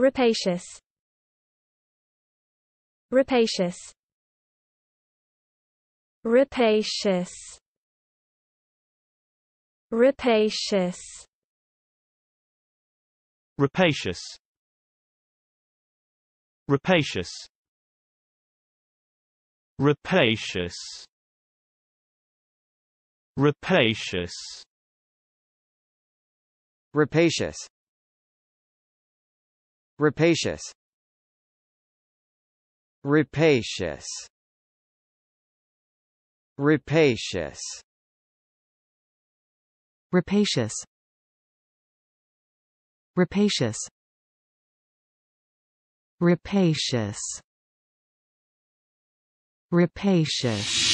Rapacious. Rapacious. Rapacious. Rapacious. Rapacious. Rapacious. Rapacious. Rapacious. Rapacious Rapacious Rapacious Rapacious Rapacious Rapacious Rapacious Rapacious